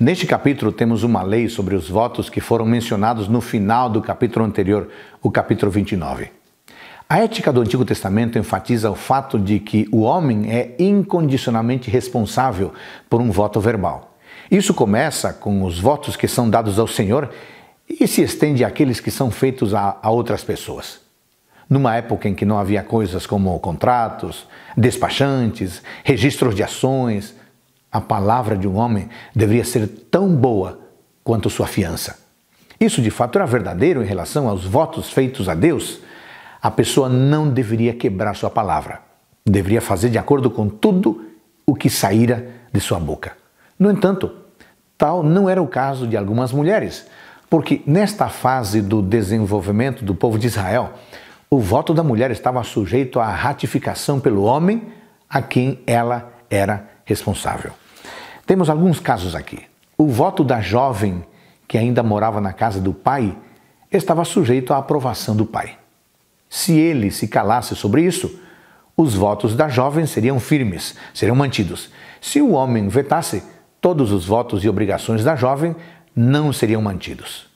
Neste capítulo temos uma lei sobre os votos que foram mencionados no final do capítulo anterior, o capítulo 29. A ética do Antigo Testamento enfatiza o fato de que o homem é incondicionalmente responsável por um voto verbal. Isso começa com os votos que são dados ao Senhor e se estende àqueles que são feitos a, a outras pessoas. Numa época em que não havia coisas como contratos, despachantes, registros de ações, a palavra de um homem deveria ser tão boa quanto sua fiança. Isso de fato era verdadeiro em relação aos votos feitos a Deus. A pessoa não deveria quebrar sua palavra, deveria fazer de acordo com tudo o que saíra de sua boca. No entanto, tal não era o caso de algumas mulheres, porque nesta fase do desenvolvimento do povo de Israel, o voto da mulher estava sujeito à ratificação pelo homem a quem ela era responsável. Temos alguns casos aqui. O voto da jovem que ainda morava na casa do pai estava sujeito à aprovação do pai. Se ele se calasse sobre isso, os votos da jovem seriam firmes, seriam mantidos. Se o homem vetasse, todos os votos e obrigações da jovem não seriam mantidos.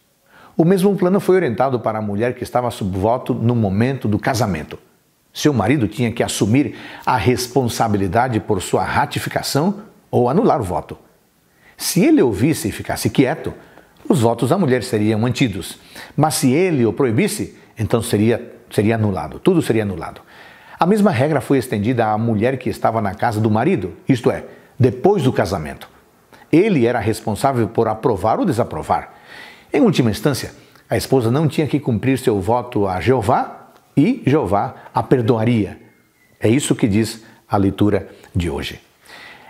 O mesmo plano foi orientado para a mulher que estava sob voto no momento do casamento. Seu marido tinha que assumir a responsabilidade por sua ratificação ou anular o voto. Se ele ouvisse e ficasse quieto, os votos da mulher seriam mantidos. Mas se ele o proibisse, então seria, seria anulado, tudo seria anulado. A mesma regra foi estendida à mulher que estava na casa do marido, isto é, depois do casamento. Ele era responsável por aprovar ou desaprovar. Em última instância, a esposa não tinha que cumprir seu voto a Jeová e Jeová a perdoaria. É isso que diz a leitura de hoje.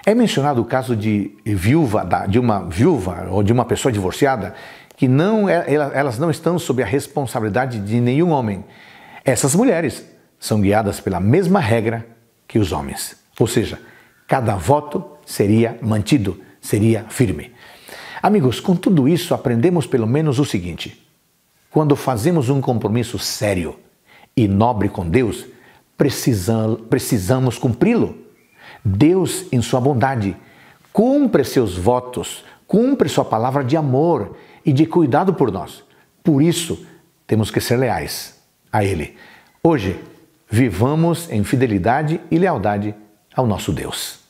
É mencionado o caso de viúva, de uma viúva ou de uma pessoa divorciada que não, é, elas não estão sob a responsabilidade de nenhum homem. Essas mulheres são guiadas pela mesma regra que os homens. Ou seja, cada voto seria mantido, seria firme. Amigos, com tudo isso aprendemos pelo menos o seguinte: quando fazemos um compromisso sério, e nobre com Deus, precisamos cumpri-lo. Deus, em sua bondade, cumpre seus votos, cumpre sua palavra de amor e de cuidado por nós. Por isso, temos que ser leais a Ele. Hoje, vivamos em fidelidade e lealdade ao nosso Deus.